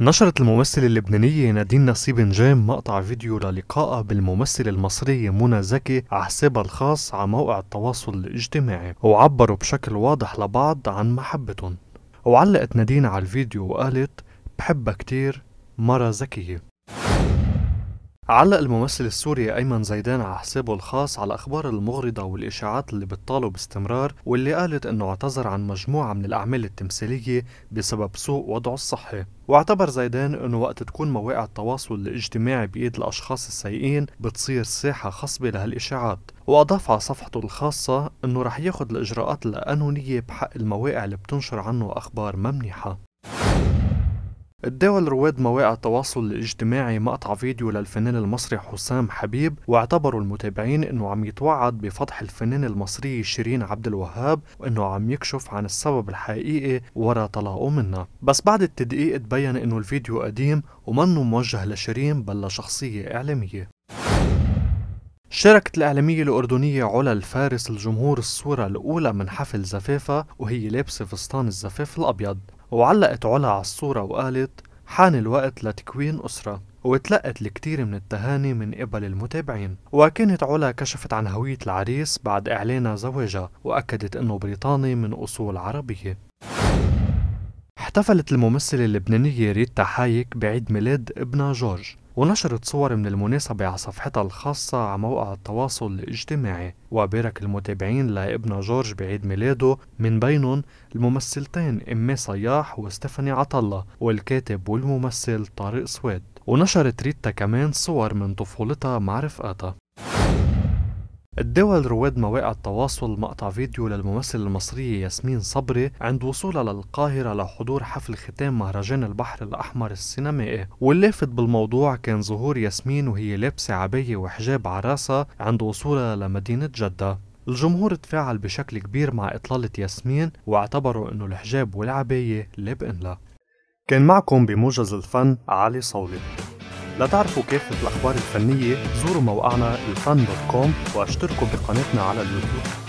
نشرت الممثلة اللبنانية نادين نصيب نجام مقطع فيديو للقائها بالممثلة المصرية منى زكي على حسابها الخاص على موقع التواصل الاجتماعي وعبروا بشكل واضح لبعض عن محبتهم وعلقت نادين على الفيديو وقالت بحبها كتير مرة ذكية علق الممثل السوري أيمن زيدان على حسابه الخاص على الأخبار المغرضة والإشاعات اللي بتطاله باستمرار واللي قالت إنه اعتذر عن مجموعة من الأعمال التمثيلية بسبب سوء وضعه الصحي واعتبر زيدان إنه وقت تكون مواقع التواصل الاجتماعي بإيد الأشخاص السيئين بتصير ساحة خصبة لهالإشاعات وأضاف على صفحته الخاصة إنه رح ياخد الإجراءات القانونية بحق المواقع اللي بتنشر عنه أخبار ممنحة الدول رواد مواقع التواصل الاجتماعي مقطع فيديو للفنان المصري حسام حبيب واعتبروا المتابعين انه عم يتوعد بفضح الفنان المصري شيرين عبد الوهاب وانه عم يكشف عن السبب الحقيقي ورا طلاقه منها بس بعد التدقيق تبين انه الفيديو قديم ومنه موجه لشيرين بل لشخصية اعلامية شاركت الإعلامية الأردنية علا الفارس الجمهور الصورة الأولى من حفل زفافها وهي لابسة فستان الزفاف الأبيض وعلقت علا على الصورة وقالت حان الوقت لتكوين أسرة وتلقت الكثير من التهاني من قبل المتابعين وكانت علا كشفت عن هوية العريس بعد إعلان زواجها وأكدت أنه بريطاني من أصول عربية احتفلت الممثلة اللبنانية ريتا حايك بعيد ميلاد ابنها جورج ونشرت صور من المناسبة على صفحتها الخاصة على موقع التواصل الاجتماعي وبارك المتابعين لابن جورج بعيد ميلاده من بينهم الممثلتين إمي صياح وستيفاني عطلة والكاتب والممثل طارق سويد ونشرت ريتا كمان صور من طفولتها مع رفقاتها الدول رواد مواقع التواصل مقطع فيديو للممثلة المصرية ياسمين صبري عند وصولها للقاهرة لحضور حفل ختام مهرجان البحر الأحمر السينمائي واللافت بالموضوع كان ظهور ياسمين وهي لابسة عباية وحجاب عراسة عند وصولها لمدينة جدة الجمهور تفاعل بشكل كبير مع إطلالة ياسمين واعتبروا أنه الحجاب والعباية لبقن لها كان معكم بموجز الفن علي صولي لتعرفوا كافة الأخبار الفنية زوروا موقعنا الفن دوت كوم واشتركوا بقناتنا على اليوتيوب